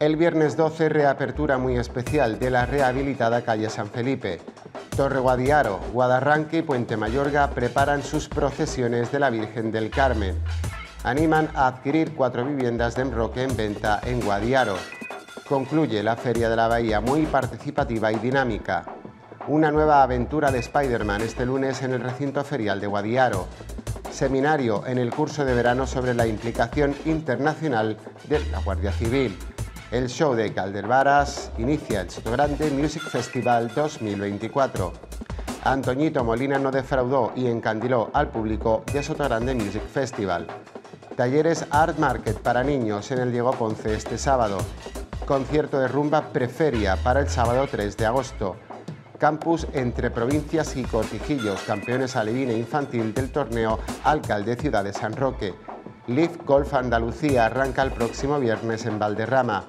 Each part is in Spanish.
El viernes 12, reapertura muy especial de la rehabilitada calle San Felipe. Torre Guadiaro, Guadarranque y Puente Mayorga preparan sus procesiones de la Virgen del Carmen. Animan a adquirir cuatro viviendas de enroque en venta en Guadiaro. Concluye la Feria de la Bahía muy participativa y dinámica. Una nueva aventura de Spider-Man este lunes en el recinto ferial de Guadiaro seminario en el curso de verano sobre la implicación internacional de la Guardia Civil. El show de Caldervaras inicia el Soto Music Festival 2024. Antoñito Molina no defraudó y encandiló al público de Sotogrande Music Festival. Talleres Art Market para niños en el Diego Ponce este sábado. Concierto de rumba Preferia para el sábado 3 de agosto. Campus entre provincias y cortijillos, campeones alevín infantil del torneo Alcalde Ciudad de San Roque. Live Golf Andalucía arranca el próximo viernes en Valderrama.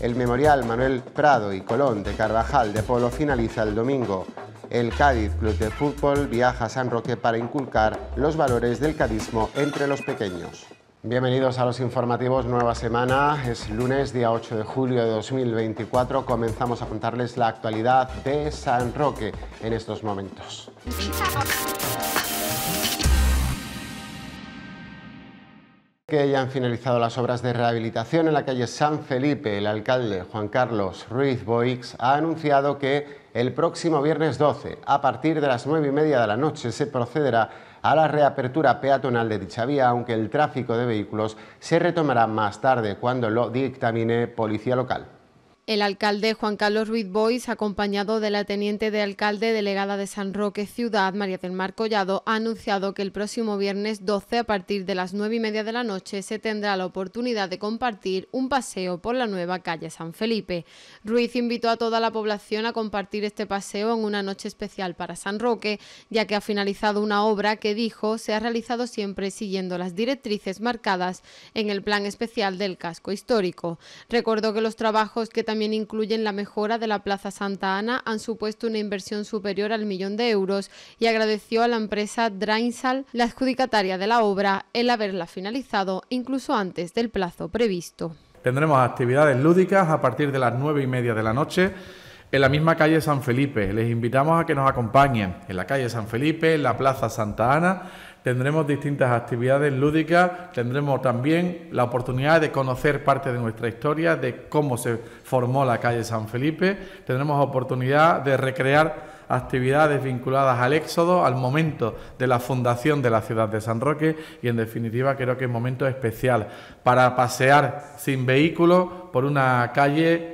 El Memorial Manuel Prado y Colón de Carvajal de Polo finaliza el domingo. El Cádiz Club de Fútbol viaja a San Roque para inculcar los valores del cadismo entre los pequeños. Bienvenidos a los informativos, nueva semana, es lunes día 8 de julio de 2024, comenzamos a contarles la actualidad de San Roque en estos momentos. que ya han finalizado las obras de rehabilitación en la calle San Felipe, el alcalde Juan Carlos Ruiz Boix ha anunciado que el próximo viernes 12, a partir de las 9 y media de la noche, se procederá a la reapertura peatonal de dicha vía, aunque el tráfico de vehículos se retomará más tarde cuando lo dictamine Policía Local. El alcalde Juan Carlos Ruiz Bois, acompañado de la teniente de alcalde delegada de San Roque Ciudad, María del Mar Collado, ha anunciado que el próximo viernes 12 a partir de las 9 y media de la noche se tendrá la oportunidad de compartir un paseo por la nueva calle San Felipe. Ruiz invitó a toda la población a compartir este paseo en una noche especial para San Roque, ya que ha finalizado una obra que dijo se ha realizado siempre siguiendo las directrices marcadas en el plan especial del casco histórico. Recordó que los trabajos que también incluyen la mejora de la Plaza Santa Ana, han supuesto una inversión superior al millón de euros y agradeció a la empresa Drainsal, la adjudicataria de la obra, el haberla finalizado incluso antes del plazo previsto. Tendremos actividades lúdicas a partir de las nueve y media de la noche en la misma calle San Felipe. Les invitamos a que nos acompañen en la calle San Felipe, en la Plaza Santa Ana tendremos distintas actividades lúdicas, tendremos también la oportunidad de conocer parte de nuestra historia, de cómo se formó la calle San Felipe, tendremos oportunidad de recrear actividades vinculadas al éxodo, al momento de la fundación de la ciudad de San Roque y en definitiva creo que es un momento especial para pasear sin vehículo por una calle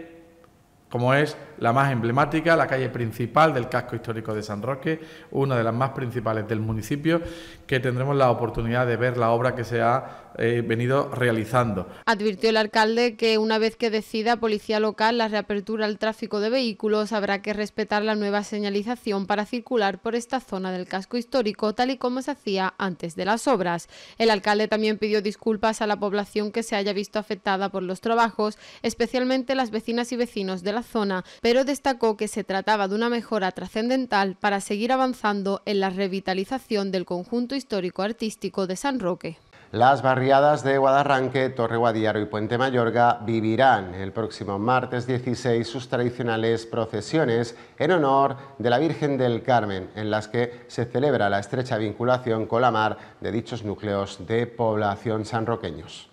como es la más emblemática, la calle principal del casco histórico de San Roque, una de las más principales del municipio, que tendremos la oportunidad de ver la obra que se ha eh, venido realizando. Advirtió el alcalde que una vez que decida Policía Local la reapertura al tráfico de vehículos, habrá que respetar la nueva señalización para circular por esta zona del casco histórico, tal y como se hacía antes de las obras. El alcalde también pidió disculpas a la población que se haya visto afectada por los trabajos, especialmente las vecinas y vecinos de la zona pero destacó que se trataba de una mejora trascendental para seguir avanzando en la revitalización del conjunto histórico-artístico de San Roque. Las barriadas de Guadarranque, Torre Guadiaro y Puente Mayorga vivirán el próximo martes 16 sus tradicionales procesiones en honor de la Virgen del Carmen, en las que se celebra la estrecha vinculación con la mar de dichos núcleos de población sanroqueños.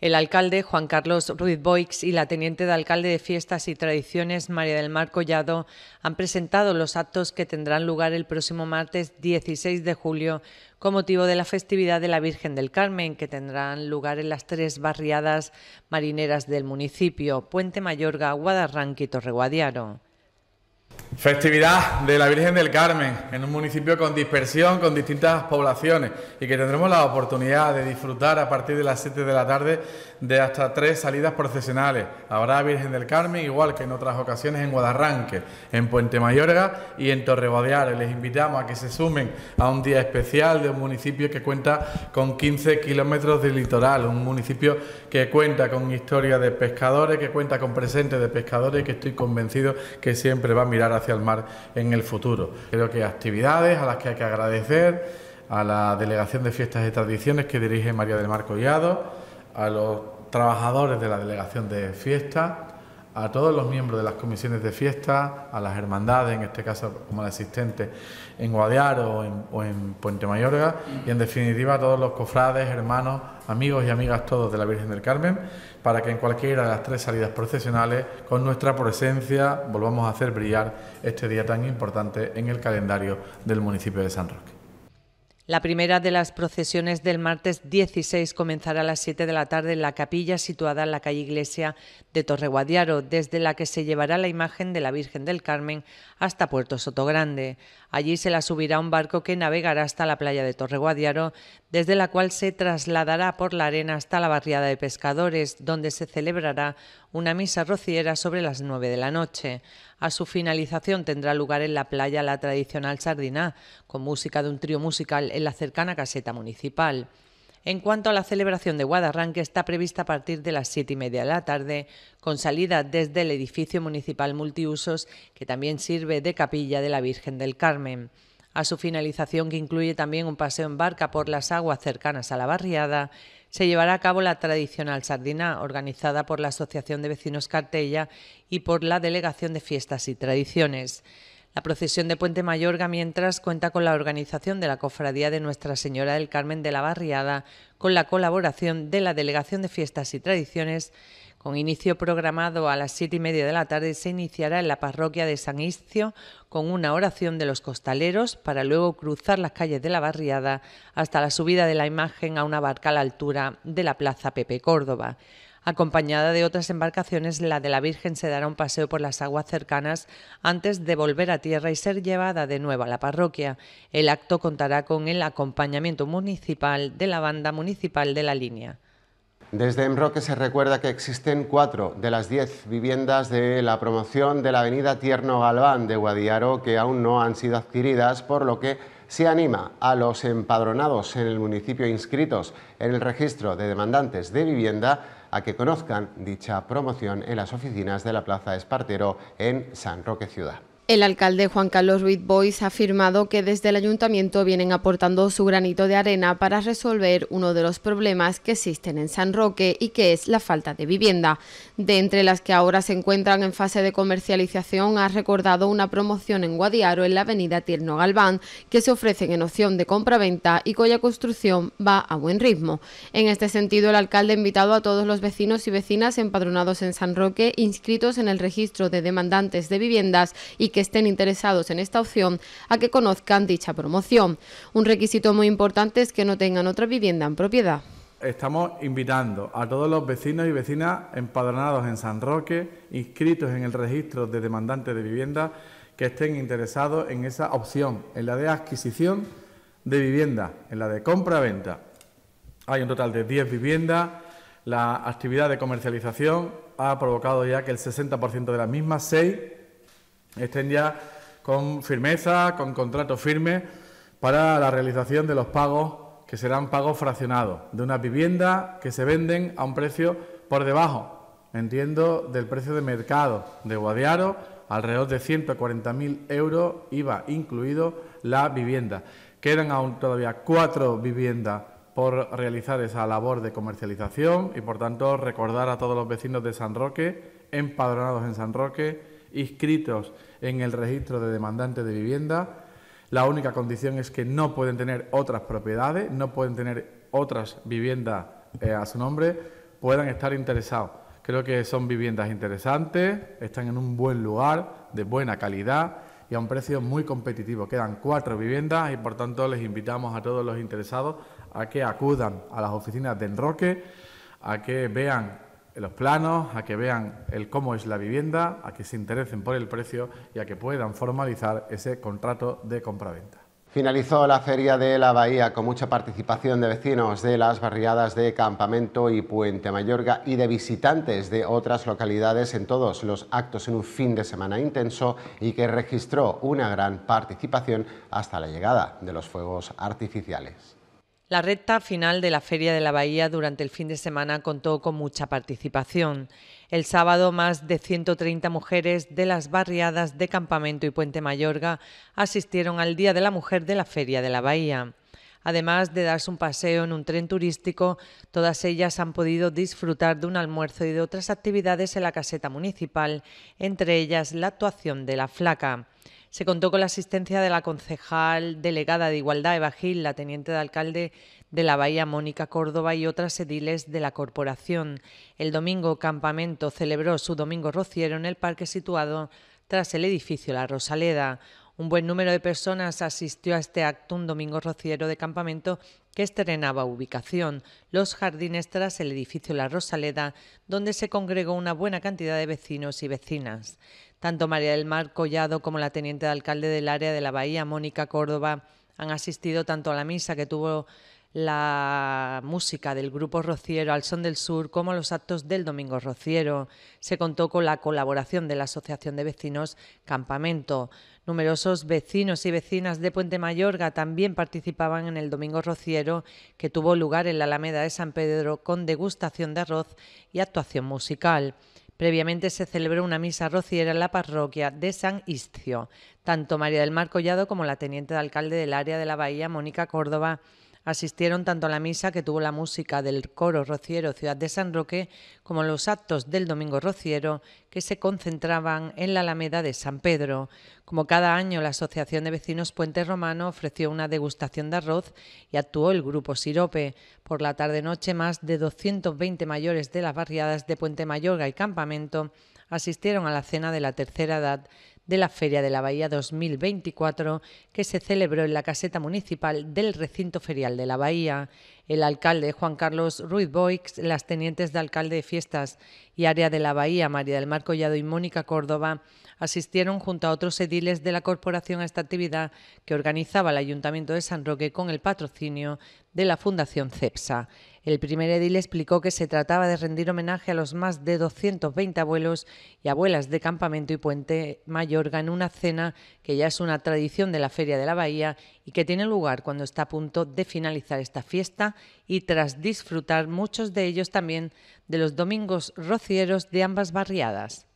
El alcalde Juan Carlos Ruiz Boix y la teniente de alcalde de Fiestas y Tradiciones María del Mar Collado han presentado los actos que tendrán lugar el próximo martes 16 de julio con motivo de la festividad de la Virgen del Carmen, que tendrán lugar en las tres barriadas marineras del municipio, Puente Mayorga, Guadarranque y Torreguadiaro. Festividad de la Virgen del Carmen, en un municipio con dispersión, con distintas poblaciones, y que tendremos la oportunidad de disfrutar a partir de las 7 de la tarde de hasta tres salidas procesionales. Habrá Virgen del Carmen, igual que en otras ocasiones en Guadarranque, en Puente Mayorga y en Torrebodeares. Les invitamos a que se sumen a un día especial de un municipio que cuenta con 15 kilómetros de litoral, un municipio que cuenta con historia de pescadores, que cuenta con presentes de pescadores, que estoy convencido que siempre va a mirar hacia el mar en el futuro. Creo que actividades a las que hay que agradecer a la Delegación de Fiestas y Tradiciones que dirige María del Mar Collado, a los trabajadores de la Delegación de Fiestas, a todos los miembros de las comisiones de fiesta, a las hermandades, en este caso como la asistente en Guadiar o en, o en Puente Mayorga, y en definitiva a todos los cofrades, hermanos, amigos y amigas todos de la Virgen del Carmen, para que en cualquiera de las tres salidas procesionales, con nuestra presencia, volvamos a hacer brillar este día tan importante en el calendario del municipio de San Roque. La primera de las procesiones del martes 16 comenzará a las 7 de la tarde en la capilla situada en la calle Iglesia de Torreguadiaro, desde la que se llevará la imagen de la Virgen del Carmen hasta Puerto Sotogrande. Allí se la subirá un barco que navegará hasta la playa de Torreguadiaro, desde la cual se trasladará por la arena hasta la barriada de pescadores, donde se celebrará una misa rociera sobre las nueve de la noche. A su finalización tendrá lugar en la playa la tradicional sardiná, con música de un trío musical en la cercana caseta municipal. En cuanto a la celebración de Guadarranque, está prevista a partir de las siete y media de la tarde, con salida desde el edificio municipal multiusos, que también sirve de capilla de la Virgen del Carmen. A su finalización, que incluye también un paseo en barca por las aguas cercanas a la barriada, se llevará a cabo la tradicional sardina organizada por la Asociación de Vecinos Cartella y por la Delegación de Fiestas y Tradiciones. La procesión de Puente Mayorga, mientras, cuenta con la organización de la Cofradía de Nuestra Señora del Carmen de la Barriada, con la colaboración de la Delegación de Fiestas y Tradiciones. Con inicio programado a las siete y media de la tarde, se iniciará en la parroquia de San Istio, con una oración de los costaleros para luego cruzar las calles de la barriada hasta la subida de la imagen a una barca a la altura de la Plaza Pepe Córdoba. Acompañada de otras embarcaciones, la de la Virgen se dará un paseo por las aguas cercanas antes de volver a tierra y ser llevada de nuevo a la parroquia. El acto contará con el acompañamiento municipal de la banda municipal de la línea. Desde Enroque se recuerda que existen cuatro de las diez viviendas de la promoción de la avenida Tierno Galván de Guadiaro que aún no han sido adquiridas, por lo que se anima a los empadronados en el municipio inscritos en el registro de demandantes de vivienda a que conozcan dicha promoción en las oficinas de la Plaza Espartero en San Roque Ciudad. El alcalde Juan Carlos Ruiz Bois ha afirmado que desde el ayuntamiento vienen aportando su granito de arena para resolver uno de los problemas que existen en San Roque y que es la falta de vivienda. De entre las que ahora se encuentran en fase de comercialización, ha recordado una promoción en Guadiaro en la avenida Tierno Galván que se ofrecen en opción de compra-venta y cuya construcción va a buen ritmo. En este sentido, el alcalde ha invitado a todos los vecinos y vecinas empadronados en San Roque, inscritos en el registro de demandantes de viviendas y que que estén interesados en esta opción a que conozcan dicha promoción. Un requisito muy importante es que no tengan otra vivienda en propiedad. Estamos invitando a todos los vecinos y vecinas empadronados en San Roque, inscritos en el registro de demandantes de vivienda, que estén interesados en esa opción, en la de adquisición de vivienda, en la de compra-venta. Hay un total de 10 viviendas. La actividad de comercialización ha provocado ya que el 60% de las mismas, 6, estén ya con firmeza, con contrato firme para la realización de los pagos que serán pagos fraccionados de una vivienda que se venden a un precio por debajo, entiendo, del precio de mercado de Guadiaro, alrededor de 140.000 euros, IVA incluido la vivienda. Quedan aún todavía cuatro viviendas por realizar esa labor de comercialización y, por tanto, recordar a todos los vecinos de San Roque, empadronados en San Roque, inscritos en el registro de demandantes de vivienda. La única condición es que no pueden tener otras propiedades, no pueden tener otras viviendas eh, a su nombre, puedan estar interesados. Creo que son viviendas interesantes, están en un buen lugar, de buena calidad y a un precio muy competitivo. Quedan cuatro viviendas y por tanto les invitamos a todos los interesados a que acudan a las oficinas de Enroque, a que vean los planos, a que vean el cómo es la vivienda, a que se interesen por el precio y a que puedan formalizar ese contrato de compraventa. Finalizó la feria de la Bahía con mucha participación de vecinos de las barriadas de Campamento y Puente Mayorga y de visitantes de otras localidades en todos los actos en un fin de semana intenso y que registró una gran participación hasta la llegada de los fuegos artificiales. La recta final de la Feria de la Bahía durante el fin de semana contó con mucha participación. El sábado, más de 130 mujeres de las barriadas de Campamento y Puente Mayorga asistieron al Día de la Mujer de la Feria de la Bahía. Además de darse un paseo en un tren turístico, todas ellas han podido disfrutar de un almuerzo y de otras actividades en la caseta municipal, entre ellas la actuación de la flaca. Se contó con la asistencia de la concejal delegada de Igualdad, Eva Gil, la teniente de alcalde de la Bahía Mónica Córdoba y otras ediles de la corporación. El domingo Campamento celebró su domingo rociero en el parque situado tras el edificio La Rosaleda. Un buen número de personas asistió a este acto un domingo rociero de campamento que estrenaba ubicación, los jardines tras el edificio La Rosaleda, donde se congregó una buena cantidad de vecinos y vecinas. Tanto María del Mar Collado como la teniente de alcalde del área de la Bahía, Mónica Córdoba, han asistido tanto a la misa que tuvo la música del grupo Rociero al Son del Sur, como los actos del Domingo Rociero. Se contó con la colaboración de la Asociación de Vecinos Campamento. Numerosos vecinos y vecinas de Puente Mayorga también participaban en el Domingo Rociero, que tuvo lugar en la Alameda de San Pedro con degustación de arroz y actuación musical. Previamente se celebró una misa rociera en la parroquia de San Istio... Tanto María del Mar Collado como la teniente de alcalde del área de la Bahía, Mónica Córdoba, asistieron tanto a la misa que tuvo la música del coro rociero Ciudad de San Roque como los actos del Domingo Rociero que se concentraban en la Alameda de San Pedro. Como cada año, la Asociación de Vecinos Puente Romano ofreció una degustación de arroz y actuó el grupo Sirope. Por la tarde-noche, más de 220 mayores de las barriadas de Puente Mayorga y Campamento asistieron a la cena de la tercera edad de la Feria de la Bahía 2024 que se celebró en la caseta municipal del recinto ferial de la Bahía. El alcalde Juan Carlos Ruiz Boix, las tenientes de alcalde de Fiestas y Área de la Bahía María del Mar Collado y Mónica Córdoba asistieron junto a otros ediles de la corporación a esta actividad que organizaba el Ayuntamiento de San Roque con el patrocinio de la Fundación CEPSA. El primer edil explicó que se trataba de rendir homenaje a los más de 220 abuelos y abuelas de Campamento y Puente Mayorga en una cena que ya es una tradición de la Feria de la Bahía y que tiene lugar cuando está a punto de finalizar esta fiesta y tras disfrutar muchos de ellos también de los domingos rocieros de ambas barriadas.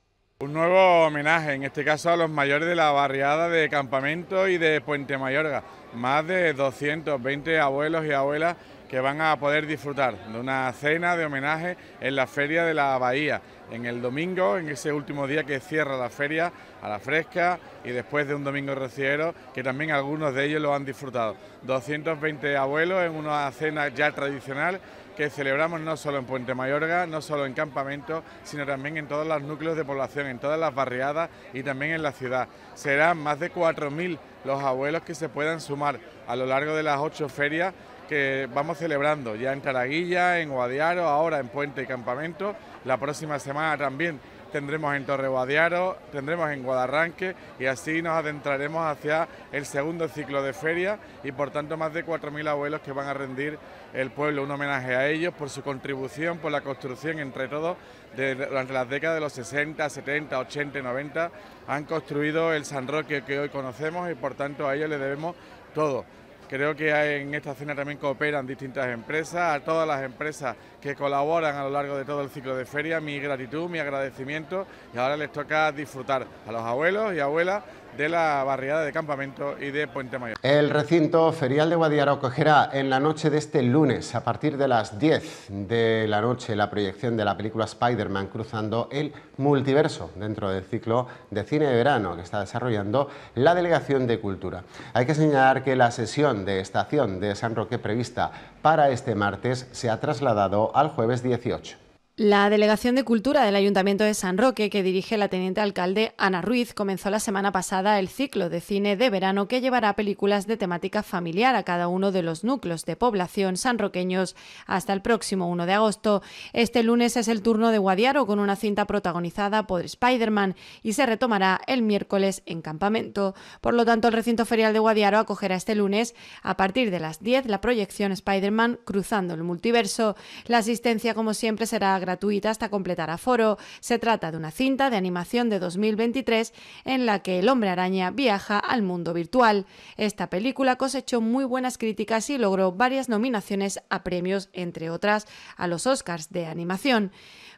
Un nuevo homenaje, en este caso a los mayores de la barriada de Campamento y de Puente Mayorga. Más de 220 abuelos y abuelas que van a poder disfrutar de una cena de homenaje en la Feria de la Bahía, en el domingo, en ese último día que cierra la feria a la fresca y después de un domingo rociero, que también algunos de ellos lo han disfrutado. 220 abuelos en una cena ya tradicional que celebramos no solo en Puente Mayorga, no solo en Campamento... sino también en todos los núcleos de población, en todas las barriadas y también en la ciudad. Serán más de 4.000 los abuelos que se puedan sumar a lo largo de las ocho ferias que vamos celebrando, ya en Caraguilla, en Guadiaro, ahora en Puente y Campamento, la próxima semana también tendremos en Torre Guadiaro, tendremos en Guadarranque y así nos adentraremos hacia el segundo ciclo de feria y por tanto más de 4.000 abuelos que van a rendir el pueblo un homenaje a ellos por su contribución, por la construcción entre todos durante las décadas de los 60, 70, 80 y 90 han construido el San Roque que hoy conocemos y por tanto a ellos le debemos todo. Creo que en esta cena también cooperan distintas empresas, a todas las empresas que colaboran a lo largo de todo el ciclo de feria, mi gratitud, mi agradecimiento y ahora les toca disfrutar a los abuelos y abuelas de la barriada de campamento y de Puente Mayor. El recinto ferial de Guadiaro cogerá en la noche de este lunes, a partir de las 10 de la noche, la proyección de la película Spider-Man cruzando el multiverso dentro del ciclo de cine de verano que está desarrollando la Delegación de Cultura. Hay que señalar que la sesión de estación de San Roque prevista para este martes se ha trasladado al jueves 18. La Delegación de Cultura del Ayuntamiento de San Roque, que dirige la teniente alcalde Ana Ruiz, comenzó la semana pasada el ciclo de cine de verano que llevará películas de temática familiar a cada uno de los núcleos de población sanroqueños hasta el próximo 1 de agosto. Este lunes es el turno de Guadiaro con una cinta protagonizada por Spider-Man y se retomará el miércoles en campamento. Por lo tanto, el recinto ferial de Guadiaro acogerá este lunes a partir de las 10 la proyección Spider-Man cruzando el multiverso. La asistencia, como siempre, será gratuita hasta completar foro Se trata de una cinta de animación de 2023 en la que el hombre araña viaja al mundo virtual. Esta película cosechó muy buenas críticas y logró varias nominaciones a premios, entre otras a los Oscars de animación.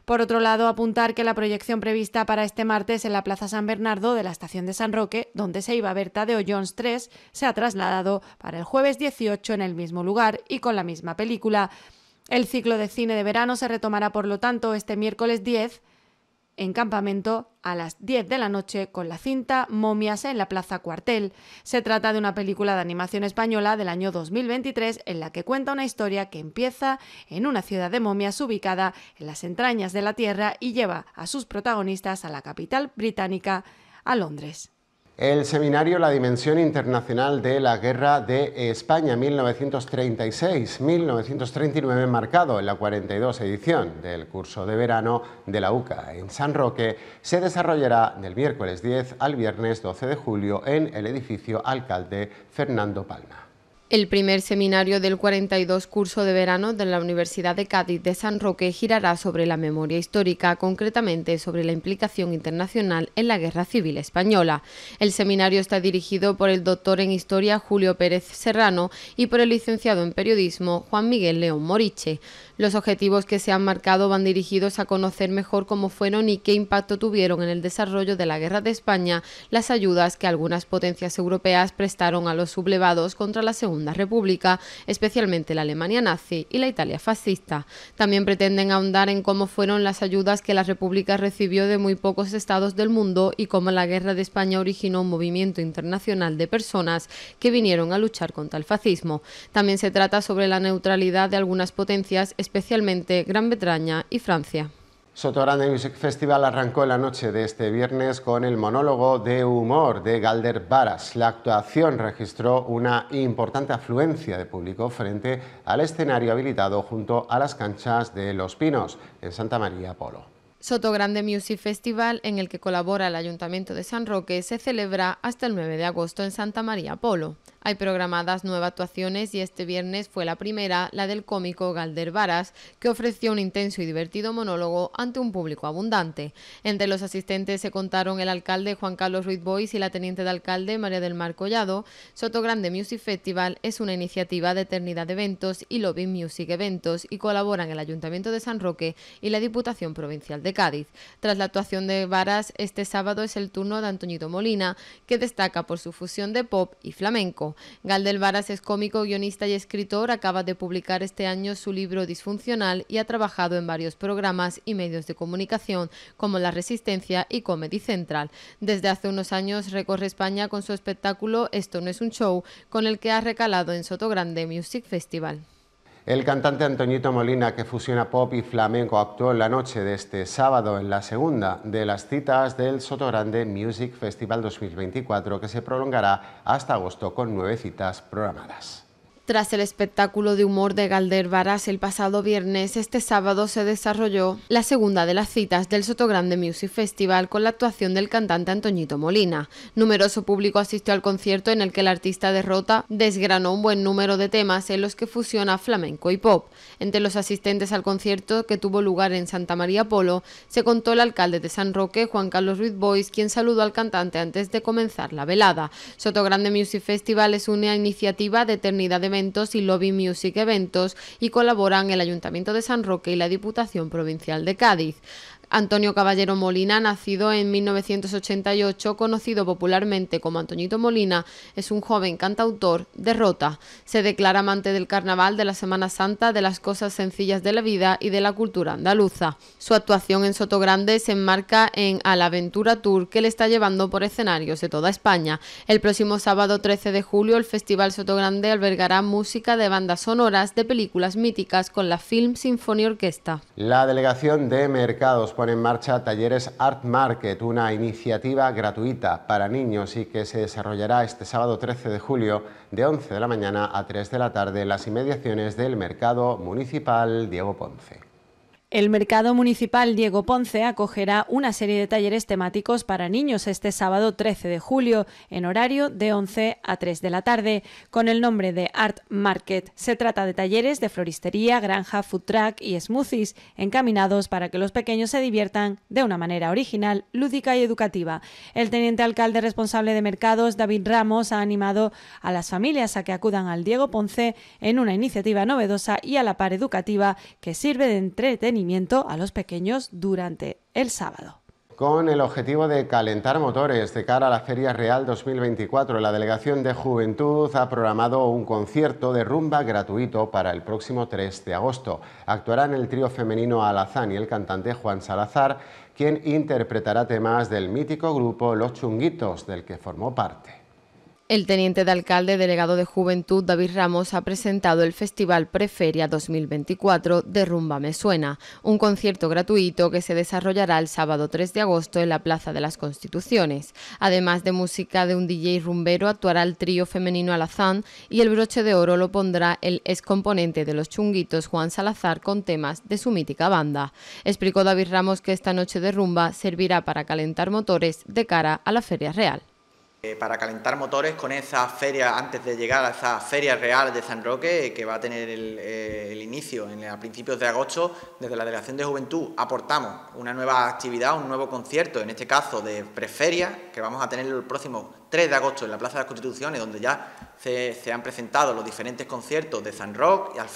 Por otro lado, apuntar que la proyección prevista para este martes en la Plaza San Bernardo de la estación de San Roque, donde se iba a ver Tadeo Jones 3, se ha trasladado para el jueves 18 en el mismo lugar y con la misma película. El ciclo de cine de verano se retomará, por lo tanto, este miércoles 10 en campamento a las 10 de la noche con la cinta Momias en la Plaza Cuartel. Se trata de una película de animación española del año 2023 en la que cuenta una historia que empieza en una ciudad de momias ubicada en las entrañas de la Tierra y lleva a sus protagonistas a la capital británica, a Londres. El seminario La Dimensión Internacional de la Guerra de España 1936-1939, marcado en la 42 edición del curso de verano de la UCA en San Roque, se desarrollará del miércoles 10 al viernes 12 de julio en el edificio Alcalde Fernando Palma. El primer seminario del 42 curso de verano de la Universidad de Cádiz de San Roque girará sobre la memoria histórica, concretamente sobre la implicación internacional en la Guerra Civil Española. El seminario está dirigido por el doctor en Historia Julio Pérez Serrano y por el licenciado en Periodismo Juan Miguel León Moriche. Los objetivos que se han marcado van dirigidos a conocer mejor cómo fueron y qué impacto tuvieron en el desarrollo de la Guerra de España las ayudas que algunas potencias europeas prestaron a los sublevados contra la Segunda la República, especialmente la Alemania nazi y la Italia fascista. También pretenden ahondar en cómo fueron las ayudas que la República recibió de muy pocos estados del mundo y cómo la Guerra de España originó un movimiento internacional de personas que vinieron a luchar contra el fascismo. También se trata sobre la neutralidad de algunas potencias, especialmente Gran Bretaña y Francia. Sotogrande Music Festival arrancó la noche de este viernes con el monólogo de humor de Galder Baras. La actuación registró una importante afluencia de público frente al escenario habilitado junto a las canchas de Los Pinos, en Santa María Polo. Sotogrande Music Festival, en el que colabora el Ayuntamiento de San Roque, se celebra hasta el 9 de agosto en Santa María Polo. Hay programadas nuevas actuaciones y este viernes fue la primera, la del cómico Galder Varas, que ofreció un intenso y divertido monólogo ante un público abundante. Entre los asistentes se contaron el alcalde Juan Carlos Ruiz Bois y la teniente de alcalde María del Mar Collado. Soto Grande Music Festival es una iniciativa de Eternidad de Eventos y Lobby Music Eventos y colaboran el Ayuntamiento de San Roque y la Diputación Provincial de Cádiz. Tras la actuación de Varas, este sábado es el turno de Antoñito Molina, que destaca por su fusión de pop y flamenco. Gal Galdel Varas es cómico, guionista y escritor, acaba de publicar este año su libro Disfuncional y ha trabajado en varios programas y medios de comunicación como La Resistencia y Comedy Central. Desde hace unos años recorre España con su espectáculo Esto no es un show, con el que ha recalado en Sotogrande Music Festival. El cantante Antoñito Molina, que fusiona pop y flamenco, actuó en la noche de este sábado en la segunda de las citas del Sotogrande Music Festival 2024, que se prolongará hasta agosto con nueve citas programadas. Tras el espectáculo de humor de Galder Varas el pasado viernes, este sábado se desarrolló la segunda de las citas del Sotogrande Music Festival con la actuación del cantante Antoñito Molina. Numeroso público asistió al concierto en el que el artista derrota desgranó un buen número de temas en los que fusiona flamenco y pop. Entre los asistentes al concierto que tuvo lugar en Santa María Polo, se contó el alcalde de San Roque, Juan Carlos Ruiz Bois, quien saludó al cantante antes de comenzar la velada. Sotogrande Music Festival es una iniciativa de eternidad de y Lobby Music Eventos y colaboran el Ayuntamiento de San Roque y la Diputación Provincial de Cádiz. Antonio Caballero Molina, nacido en 1988, conocido popularmente como Antoñito Molina, es un joven cantautor de Rota. Se declara amante del carnaval, de la Semana Santa, de las cosas sencillas de la vida y de la cultura andaluza. Su actuación en Sotogrande se enmarca en A la Aventura Tour que le está llevando por escenarios de toda España. El próximo sábado 13 de julio, el Festival Sotogrande albergará música de bandas sonoras de películas míticas con la Film Symphony Orquesta. La delegación de Mercados pone en marcha Talleres Art Market, una iniciativa gratuita para niños y que se desarrollará este sábado 13 de julio de 11 de la mañana a 3 de la tarde en las inmediaciones del Mercado Municipal Diego Ponce. El mercado municipal Diego Ponce acogerá una serie de talleres temáticos para niños este sábado 13 de julio, en horario de 11 a 3 de la tarde, con el nombre de Art Market. Se trata de talleres de floristería, granja, food truck y smoothies, encaminados para que los pequeños se diviertan de una manera original, lúdica y educativa. El teniente alcalde responsable de mercados, David Ramos, ha animado a las familias a que acudan al Diego Ponce en una iniciativa novedosa y a la par educativa que sirve de entretenimiento a los pequeños durante el sábado. Con el objetivo de calentar motores de cara a la Feria Real 2024, la Delegación de Juventud ha programado un concierto de rumba gratuito para el próximo 3 de agosto. Actuarán el trío femenino Alazán y el cantante Juan Salazar, quien interpretará temas del mítico grupo Los Chunguitos, del que formó parte. El teniente de alcalde delegado de Juventud, David Ramos, ha presentado el Festival Preferia 2024 de Rumba Me Suena, un concierto gratuito que se desarrollará el sábado 3 de agosto en la Plaza de las Constituciones. Además de música de un DJ rumbero, actuará el trío femenino Alazán y el broche de oro lo pondrá el excomponente de Los Chunguitos, Juan Salazar, con temas de su mítica banda. Explicó David Ramos que esta noche de rumba servirá para calentar motores de cara a la Feria Real. Eh, para calentar motores con esa feria, antes de llegar a esa feria real de San Roque, eh, que va a tener el, eh, inicio en, a principios de agosto, desde la Delegación de Juventud aportamos una nueva actividad, un nuevo concierto, en este caso de preferia, que vamos a tener el próximo 3 de agosto en la Plaza de las Constituciones, donde ya se, han presentado los diferentes conciertos de San Rock y al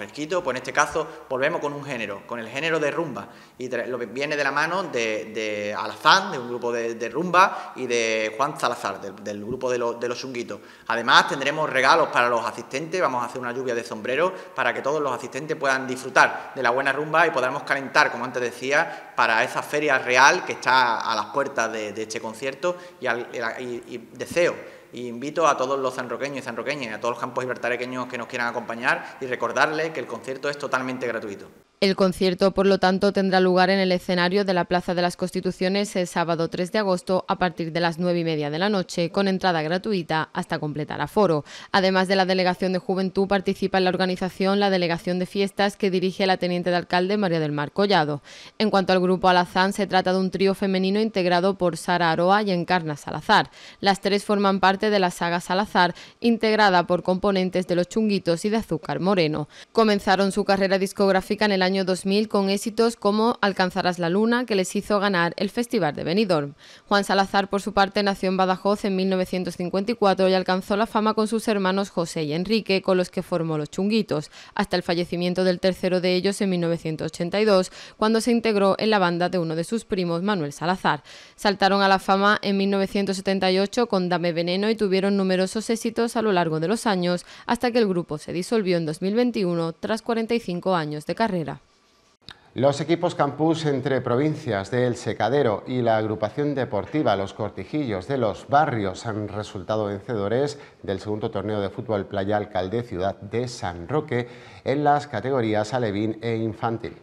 pues en este caso volvemos con un género, con el género de rumba, y lo que viene de la mano de, Alazán, de un grupo de, rumba, y de Juan Salazar, del, grupo de, los chunguitos. Además, tendremos regalos para los asistentes, vamos a hacer una lluvia de sombreros para que todos los asistentes puedan disfrutar de la buena rumba y podamos calentar, como antes decía, para esa feria real que está a las puertas de, este concierto y deseo y invito a todos los sanroqueños y sanroqueñas, a todos los campos libertarequeños que nos quieran acompañar y recordarles que el concierto es totalmente gratuito. El concierto, por lo tanto, tendrá lugar en el escenario de la Plaza de las Constituciones el sábado 3 de agosto a partir de las 9 y media de la noche, con entrada gratuita hasta completar aforo. Además de la Delegación de Juventud, participa en la organización la Delegación de Fiestas que dirige la Teniente de Alcalde María del Mar Collado. En cuanto al grupo Alazán, se trata de un trío femenino integrado por Sara Aroa y Encarna Salazar. Las tres forman parte de la saga Salazar, integrada por componentes de Los Chunguitos y de Azúcar Moreno. Comenzaron su carrera discográfica en el año año 2000 con éxitos como Alcanzarás la Luna, que les hizo ganar el Festival de Benidorm. Juan Salazar, por su parte, nació en Badajoz en 1954 y alcanzó la fama con sus hermanos José y Enrique, con los que formó Los Chunguitos, hasta el fallecimiento del tercero de ellos en 1982, cuando se integró en la banda de uno de sus primos, Manuel Salazar. Saltaron a la fama en 1978 con Dame Veneno y tuvieron numerosos éxitos a lo largo de los años, hasta que el grupo se disolvió en 2021 tras 45 años de carrera. Los equipos campus entre provincias del Secadero y la agrupación deportiva Los Cortijillos de los Barrios han resultado vencedores del segundo torneo de fútbol playa Alcalde Ciudad de San Roque en las categorías alevín e infantil.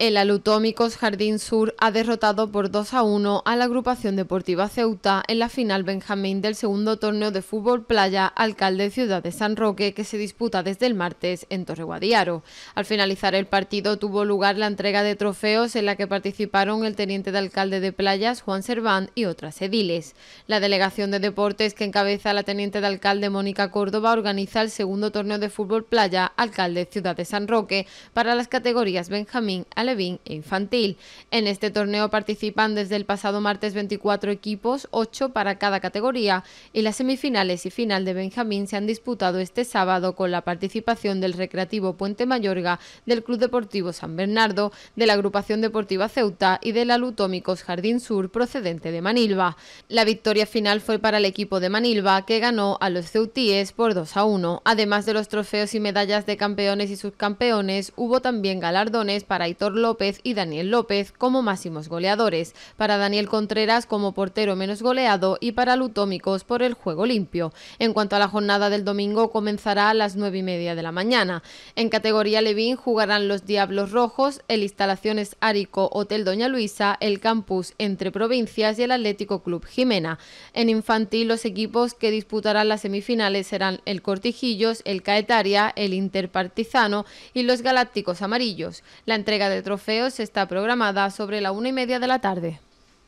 El Alutómicos Jardín Sur ha derrotado por 2 a 1 a la agrupación deportiva Ceuta en la final Benjamín del segundo torneo de fútbol playa Alcalde Ciudad de San Roque que se disputa desde el martes en Torreguadiaro. Al finalizar el partido tuvo lugar la entrega de trofeos en la que participaron el teniente de alcalde de playas Juan Serván y otras ediles. La delegación de deportes que encabeza la teniente de alcalde Mónica Córdoba organiza el segundo torneo de fútbol playa Alcalde Ciudad de San Roque para las categorías Benjamín, Alemania Infantil. En este torneo participan desde el pasado martes 24 equipos, 8 para cada categoría, y las semifinales y final de Benjamín se han disputado este sábado con la participación del Recreativo Puente Mayorga, del Club Deportivo San Bernardo, de la Agrupación Deportiva Ceuta y del Alutómicos Jardín Sur procedente de Manilva. La victoria final fue para el equipo de Manilva que ganó a los ceutíes por 2 a 1. Además de los trofeos y medallas de campeones y subcampeones, hubo también galardones para Hitor López y Daniel López como máximos goleadores, para Daniel Contreras como portero menos goleado y para Lutómicos por el juego limpio. En cuanto a la jornada del domingo, comenzará a las nueve y media de la mañana. En categoría Levín jugarán los Diablos Rojos, el Instalaciones Árico Hotel Doña Luisa, el Campus Entre Provincias y el Atlético Club Jimena. En infantil, los equipos que disputarán las semifinales serán el Cortijillos, el Caetaria, el Interpartizano y los Galácticos Amarillos. La entrega de trofeos está programada sobre la una y media de la tarde.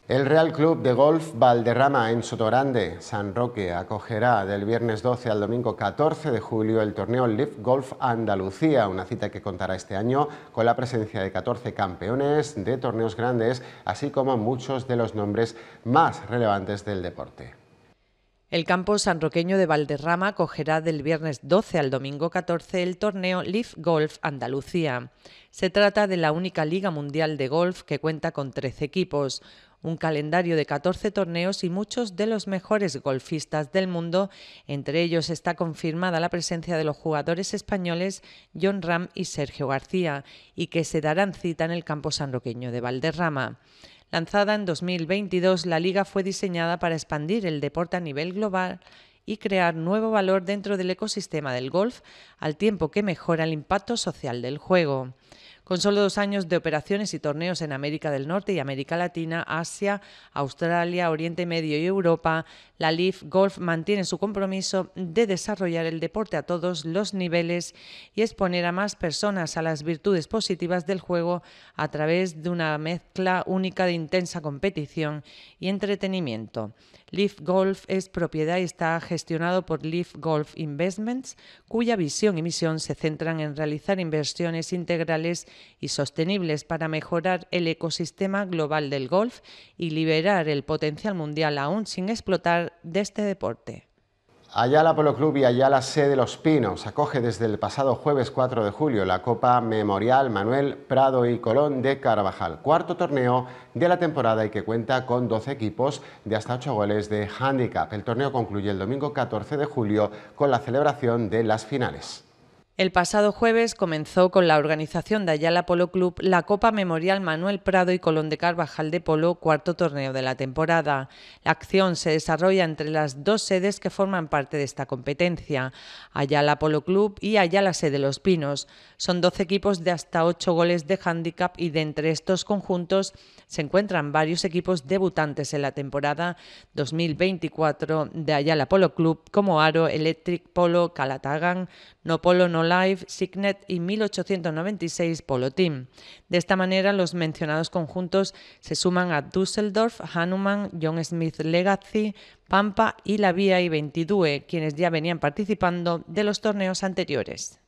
El Real Club de Golf Valderrama en Sotorande, San Roque, acogerá del viernes 12 al domingo 14 de julio el torneo Live Golf Andalucía, una cita que contará este año con la presencia de 14 campeones de torneos grandes, así como muchos de los nombres más relevantes del deporte. El campo sanroqueño de Valderrama acogerá del viernes 12 al domingo 14 el torneo Leaf Golf Andalucía. Se trata de la única liga mundial de golf que cuenta con 13 equipos, un calendario de 14 torneos y muchos de los mejores golfistas del mundo. Entre ellos está confirmada la presencia de los jugadores españoles John Ram y Sergio García, y que se darán cita en el campo sanroqueño de Valderrama. Lanzada en 2022, la liga fue diseñada para expandir el deporte a nivel global y crear nuevo valor dentro del ecosistema del golf, al tiempo que mejora el impacto social del juego. Con solo dos años de operaciones y torneos en América del Norte y América Latina, Asia, Australia, Oriente Medio y Europa, la Leaf Golf mantiene su compromiso de desarrollar el deporte a todos los niveles y exponer a más personas a las virtudes positivas del juego a través de una mezcla única de intensa competición y entretenimiento. Leaf Golf es propiedad y está gestionado por Leaf Golf Investments, cuya visión y misión se centran en realizar inversiones integrales y sostenibles para mejorar el ecosistema global del golf y liberar el potencial mundial aún sin explotar de este deporte. Ayala Polo Club y Ayala sede los Pinos acoge desde el pasado jueves 4 de julio la Copa Memorial Manuel Prado y Colón de Carvajal, cuarto torneo de la temporada y que cuenta con 12 equipos de hasta 8 goles de handicap. El torneo concluye el domingo 14 de julio con la celebración de las finales. El pasado jueves comenzó con la organización de Ayala Polo Club la Copa Memorial Manuel Prado y Colón de Carvajal de Polo, cuarto torneo de la temporada. La acción se desarrolla entre las dos sedes que forman parte de esta competencia, Ayala Polo Club y Ayala Sede Los Pinos. Son 12 equipos de hasta 8 goles de handicap y de entre estos conjuntos se encuentran varios equipos debutantes en la temporada 2024 de Ayala Polo Club, como Aro, Electric Polo, Calatagan, No Polo, No Live, Signet y 1896 Polo Team. De esta manera, los mencionados conjuntos se suman a Düsseldorf, Hanuman, John Smith Legacy, Pampa y la Vía 22 quienes ya venían participando de los torneos anteriores.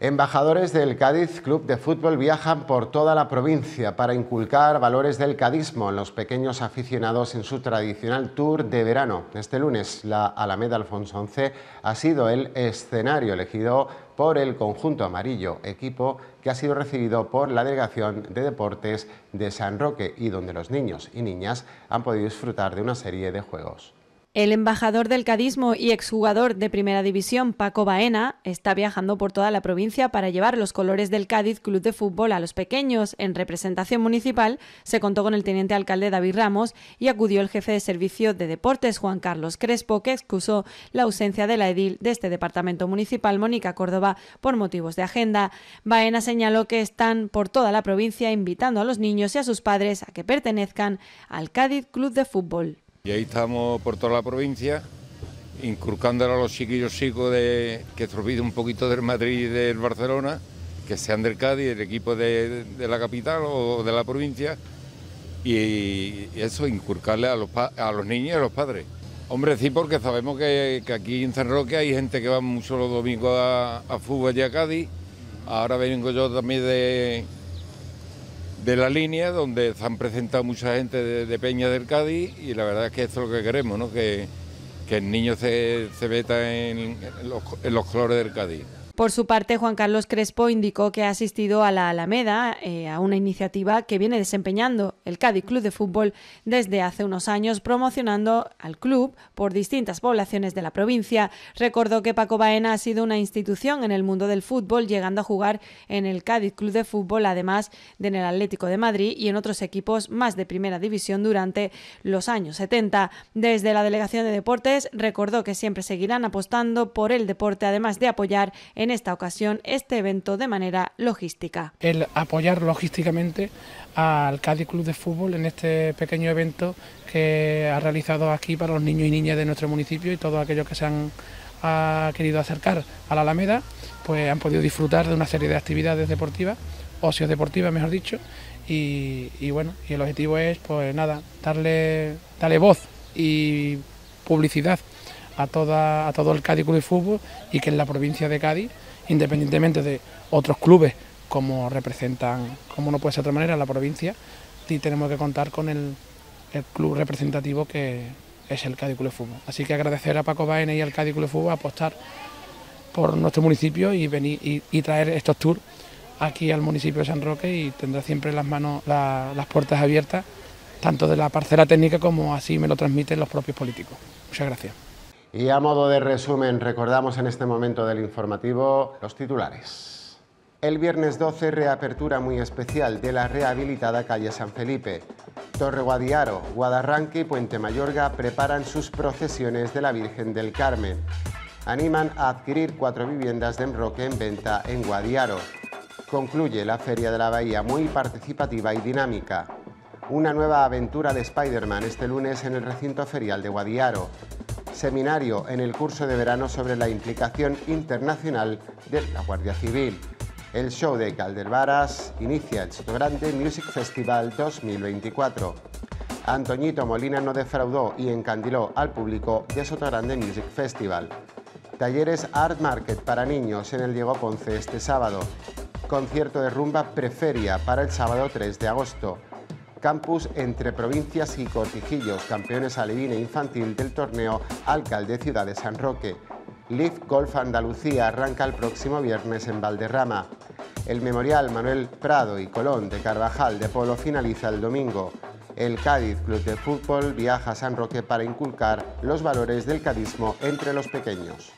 Embajadores del Cádiz Club de Fútbol viajan por toda la provincia para inculcar valores del cadismo en los pequeños aficionados en su tradicional tour de verano. Este lunes, la Alameda Alfonso XI ha sido el escenario elegido por el conjunto amarillo, equipo que ha sido recibido por la Delegación de Deportes de San Roque y donde los niños y niñas han podido disfrutar de una serie de juegos. El embajador del cadismo y exjugador de Primera División, Paco Baena, está viajando por toda la provincia para llevar los colores del Cádiz Club de Fútbol a los pequeños. En representación municipal se contó con el teniente alcalde David Ramos y acudió el jefe de servicio de deportes, Juan Carlos Crespo, que excusó la ausencia de la edil de este departamento municipal, Mónica Córdoba, por motivos de agenda. Baena señaló que están por toda la provincia invitando a los niños y a sus padres a que pertenezcan al Cádiz Club de Fútbol. Y ahí estamos por toda la provincia, inculcándole a los chiquillos chicos de, que olviden un poquito del Madrid y del Barcelona, que sean del Cádiz, el equipo de, la capital o de la provincia, y, eso, inculcarle a los, niños y a los padres. Hombre, sí, porque sabemos que, aquí en San Roque hay gente que va mucho los domingos a, a fútbol y a Cádiz. Ahora vengo yo también de, de la línea donde se han presentado mucha gente de, Peña del Cádiz y la verdad es que esto es lo que queremos, ¿no? que, que el niño se, se meta en, los, en los colores del Cádiz. Por su parte, Juan Carlos Crespo indicó que ha asistido a la Alameda, eh, a una iniciativa que viene desempeñando el Cádiz Club de Fútbol desde hace unos años, promocionando al club por distintas poblaciones de la provincia. Recordó que Paco Baena ha sido una institución en el mundo del fútbol, llegando a jugar en el Cádiz Club de Fútbol, además de en el Atlético de Madrid y en otros equipos más de primera división durante los años 70. Desde la Delegación de Deportes recordó que siempre seguirán apostando por el deporte, además de apoyar en en esta ocasión este evento de manera logística. El apoyar logísticamente al Cádiz Club de Fútbol en este pequeño evento que ha realizado aquí para los niños y niñas de nuestro municipio y todos aquellos que se han querido acercar a la Alameda, pues han podido disfrutar de una serie de actividades deportivas, ocios deportivas mejor dicho, y, y bueno, y el objetivo es pues nada, darle, darle voz y publicidad a, toda, a todo el Cádiz Club de Fútbol y que en la provincia de Cádiz, independientemente de otros clubes como representan, como no puede ser de otra manera, la provincia, y tenemos que contar con el, club representativo que es el Cádiz Club de Fútbol. Así que agradecer a Paco Baena y al Cádiz Club de Fútbol apostar por nuestro municipio y venir y, traer estos tours aquí al municipio de San Roque y tendrá siempre las manos, las puertas abiertas, tanto de la parcela técnica como así me lo transmiten los propios políticos. Muchas gracias. Y a modo de resumen, recordamos en este momento del informativo los titulares. El viernes 12, reapertura muy especial de la rehabilitada calle San Felipe. Torre Guadiaro, Guadarranque y Puente Mayorga preparan sus procesiones de la Virgen del Carmen. Animan a adquirir cuatro viviendas de enroque en venta en Guadiaro. Concluye la Feria de la Bahía muy participativa y dinámica. Una nueva aventura de Spider-Man este lunes en el recinto ferial de Guadiaro seminario en el curso de verano sobre la implicación internacional de la Guardia Civil. El show de Caldervaras inicia el Sotogrande Music Festival 2024. Antoñito Molina no defraudó y encandiló al público de Sotogrande Music Festival. Talleres Art Market para niños en el Diego Ponce este sábado. Concierto de rumba Preferia para el sábado 3 de agosto campus entre provincias y Cortijillos, campeones alevín e infantil del torneo Alcalde Ciudad de San Roque. Live Golf Andalucía arranca el próximo viernes en Valderrama. El Memorial Manuel Prado y Colón de Carvajal de Polo finaliza el domingo. El Cádiz Club de Fútbol viaja a San Roque para inculcar los valores del cadismo entre los pequeños.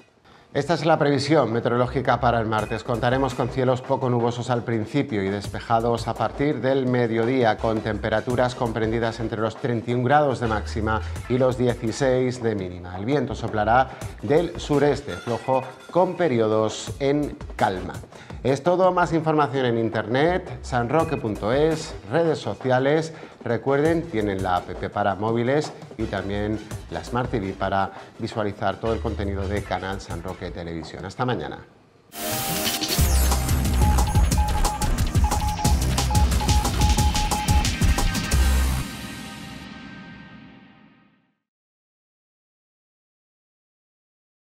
Esta es la previsión meteorológica para el martes. Contaremos con cielos poco nubosos al principio y despejados a partir del mediodía, con temperaturas comprendidas entre los 31 grados de máxima y los 16 de mínima. El viento soplará del sureste, flojo con periodos en calma. Es todo, más información en internet, sanroque.es, redes sociales. Recuerden, tienen la app para móviles y también la Smart TV para visualizar todo el contenido de Canal San Roque Televisión. Hasta mañana.